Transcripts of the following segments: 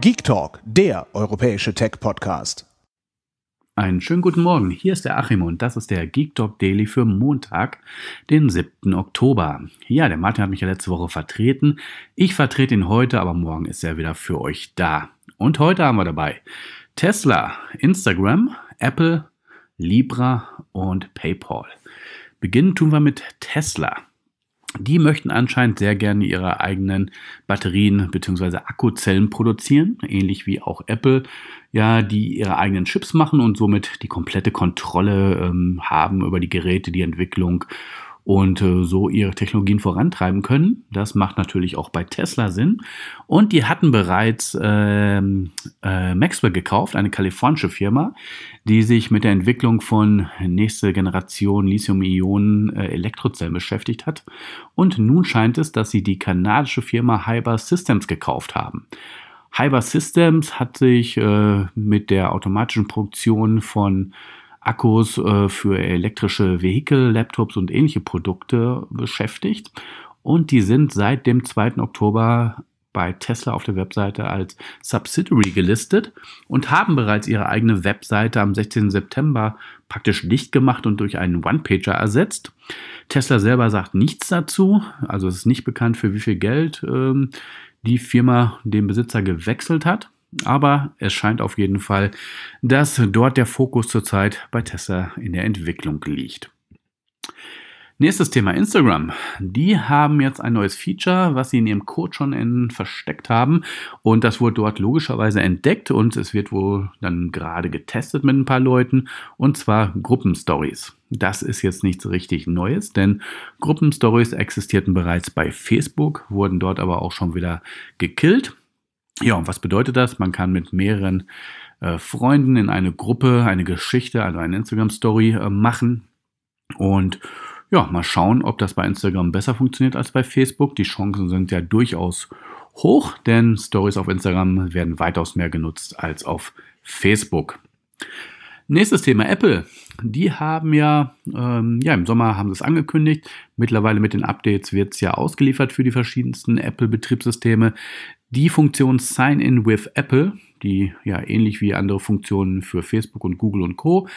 Geek Talk, der europäische Tech-Podcast. Einen schönen guten Morgen, hier ist der Achim und das ist der Geek Talk Daily für Montag, den 7. Oktober. Ja, der Martin hat mich ja letzte Woche vertreten. Ich vertrete ihn heute, aber morgen ist er wieder für euch da. Und heute haben wir dabei Tesla, Instagram, Apple, Libra und PayPal. Beginnen tun wir mit Tesla. Die möchten anscheinend sehr gerne ihre eigenen Batterien bzw. Akkuzellen produzieren, ähnlich wie auch Apple, ja, die ihre eigenen Chips machen und somit die komplette Kontrolle ähm, haben über die Geräte, die Entwicklung und äh, so ihre Technologien vorantreiben können. Das macht natürlich auch bei Tesla Sinn. Und die hatten bereits ähm, äh, Maxwell gekauft, eine kalifornische Firma, die sich mit der Entwicklung von nächste Generation Lithium-Ionen-Elektrozellen äh, beschäftigt hat. Und nun scheint es, dass sie die kanadische Firma Hyber Systems gekauft haben. Hyber Systems hat sich äh, mit der automatischen Produktion von Akkus äh, für elektrische Vehikel, Laptops und ähnliche Produkte beschäftigt. Und die sind seit dem 2. Oktober bei Tesla auf der Webseite als Subsidiary gelistet und haben bereits ihre eigene Webseite am 16. September praktisch dicht gemacht und durch einen One-Pager ersetzt. Tesla selber sagt nichts dazu, also es ist nicht bekannt, für wie viel Geld ähm, die Firma den Besitzer gewechselt hat. Aber es scheint auf jeden Fall, dass dort der Fokus zurzeit bei Tesla in der Entwicklung liegt. Nächstes Thema Instagram. Die haben jetzt ein neues Feature, was sie in ihrem Code schon in, versteckt haben. Und das wurde dort logischerweise entdeckt und es wird wohl dann gerade getestet mit ein paar Leuten. Und zwar Gruppenstories. Das ist jetzt nichts richtig Neues, denn Gruppenstories existierten bereits bei Facebook, wurden dort aber auch schon wieder gekillt. Ja, und was bedeutet das? Man kann mit mehreren äh, Freunden in eine Gruppe eine Geschichte, also eine Instagram-Story äh, machen und ja, mal schauen, ob das bei Instagram besser funktioniert als bei Facebook. Die Chancen sind ja durchaus hoch, denn Stories auf Instagram werden weitaus mehr genutzt als auf Facebook. Nächstes Thema Apple. Die haben ja, ähm, ja, im Sommer haben sie es angekündigt. Mittlerweile mit den Updates wird es ja ausgeliefert für die verschiedensten Apple-Betriebssysteme. Die Funktion Sign-in with Apple, die ja ähnlich wie andere Funktionen für Facebook und Google und Co.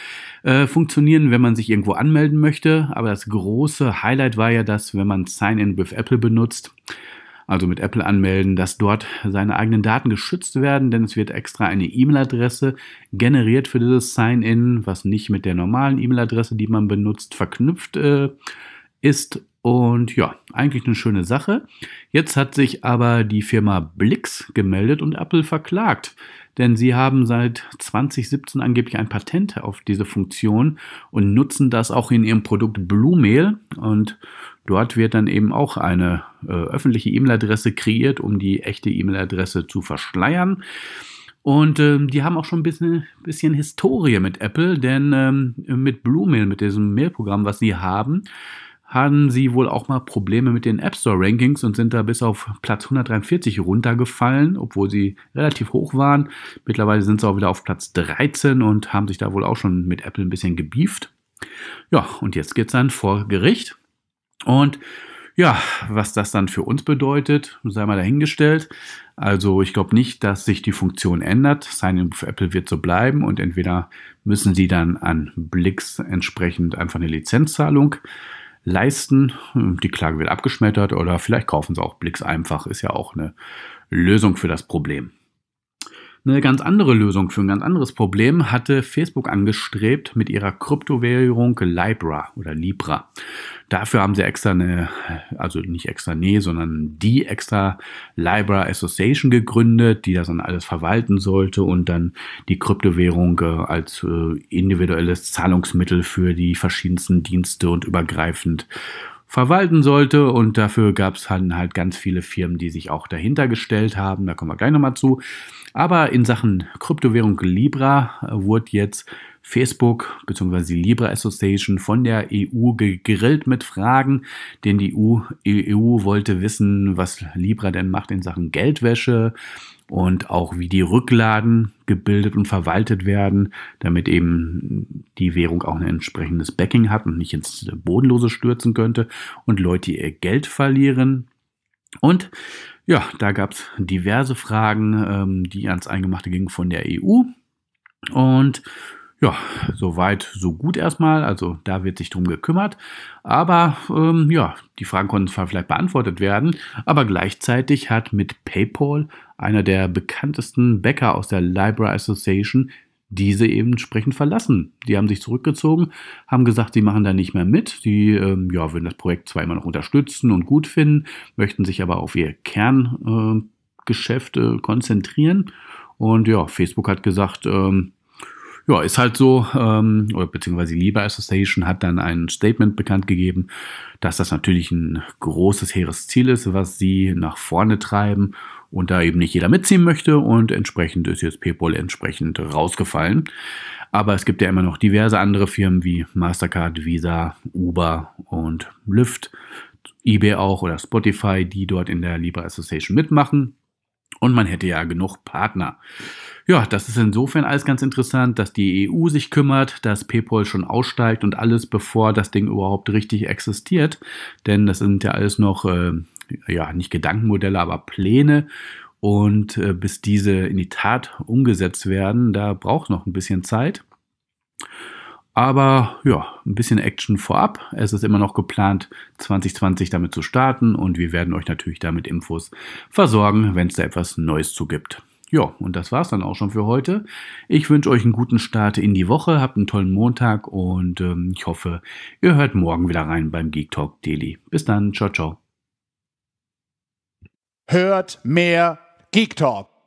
Äh, funktionieren, wenn man sich irgendwo anmelden möchte. Aber das große Highlight war ja, dass wenn man Sign-in with Apple benutzt, also mit Apple anmelden, dass dort seine eigenen Daten geschützt werden, denn es wird extra eine E-Mail-Adresse generiert für dieses Sign-in, was nicht mit der normalen E-Mail-Adresse, die man benutzt, verknüpft äh, ist und ja, eigentlich eine schöne Sache. Jetzt hat sich aber die Firma Blix gemeldet und Apple verklagt. Denn sie haben seit 2017 angeblich ein Patent auf diese Funktion und nutzen das auch in ihrem Produkt Bluemail. Und dort wird dann eben auch eine äh, öffentliche E-Mail-Adresse kreiert, um die echte E-Mail-Adresse zu verschleiern. Und ähm, die haben auch schon ein bisschen, bisschen Historie mit Apple, denn ähm, mit Bluemail, mit diesem Mail-Programm, was sie haben, hatten sie wohl auch mal Probleme mit den App Store Rankings und sind da bis auf Platz 143 runtergefallen, obwohl sie relativ hoch waren. Mittlerweile sind sie auch wieder auf Platz 13 und haben sich da wohl auch schon mit Apple ein bisschen gebieft. Ja, und jetzt geht es dann vor Gericht. Und ja, was das dann für uns bedeutet, sei mal dahingestellt. Also ich glaube nicht, dass sich die Funktion ändert. Sign-in für Apple wird so bleiben und entweder müssen sie dann an Blix entsprechend einfach eine Lizenzzahlung leisten. Hm, die Klage wird abgeschmettert oder vielleicht kaufen sie auch Blix einfach, ist ja auch eine Lösung für das Problem eine ganz andere Lösung für ein ganz anderes Problem hatte Facebook angestrebt mit ihrer Kryptowährung Libra oder Libra. Dafür haben sie extra eine, also nicht extra, nee, sondern die extra Libra Association gegründet, die das dann alles verwalten sollte und dann die Kryptowährung äh, als äh, individuelles Zahlungsmittel für die verschiedensten Dienste und übergreifend verwalten sollte. Und dafür gab es dann halt, halt ganz viele Firmen, die sich auch dahinter gestellt haben. Da kommen wir gleich nochmal zu. Aber in Sachen Kryptowährung Libra äh, wurde jetzt Facebook bzw. die Libre Association von der EU gegrillt mit Fragen, denn die EU, EU wollte wissen, was Libra denn macht in Sachen Geldwäsche und auch wie die Rücklagen gebildet und verwaltet werden, damit eben die Währung auch ein entsprechendes Backing hat und nicht ins Bodenlose stürzen könnte und Leute ihr Geld verlieren. Und ja, da gab es diverse Fragen, ähm, die ans Eingemachte gingen von der EU. Und ja, soweit, so gut erstmal. Also da wird sich drum gekümmert. Aber ähm, ja, die Fragen konnten zwar vielleicht beantwortet werden, aber gleichzeitig hat mit PayPal einer der bekanntesten Bäcker aus der Library Association diese eben entsprechend verlassen. Die haben sich zurückgezogen, haben gesagt, sie machen da nicht mehr mit. Die ähm, ja, würden das Projekt zwar immer noch unterstützen und gut finden, möchten sich aber auf ihr Kerngeschäft äh, äh, konzentrieren. Und ja, Facebook hat gesagt, ähm, ja, ist halt so, ähm, oder beziehungsweise die Liebe Association hat dann ein Statement bekannt gegeben, dass das natürlich ein großes, hehres Ziel ist, was sie nach vorne treiben und da eben nicht jeder mitziehen möchte und entsprechend ist jetzt PayPal entsprechend rausgefallen. Aber es gibt ja immer noch diverse andere Firmen wie Mastercard, Visa, Uber und Lyft, eBay auch oder Spotify, die dort in der Libre Association mitmachen. Und man hätte ja genug Partner. Ja, das ist insofern alles ganz interessant, dass die EU sich kümmert, dass PayPal schon aussteigt und alles, bevor das Ding überhaupt richtig existiert. Denn das sind ja alles noch, äh, ja, nicht Gedankenmodelle, aber Pläne. Und äh, bis diese in die Tat umgesetzt werden, da braucht noch ein bisschen Zeit. Aber ja, ein bisschen Action vorab. Es ist immer noch geplant, 2020 damit zu starten und wir werden euch natürlich damit Infos versorgen, wenn es da etwas Neues zu gibt. Ja, und das war's dann auch schon für heute. Ich wünsche euch einen guten Start in die Woche, habt einen tollen Montag und ähm, ich hoffe, ihr hört morgen wieder rein beim Geek Talk Daily. Bis dann, ciao, ciao. Hört mehr Geek Talk.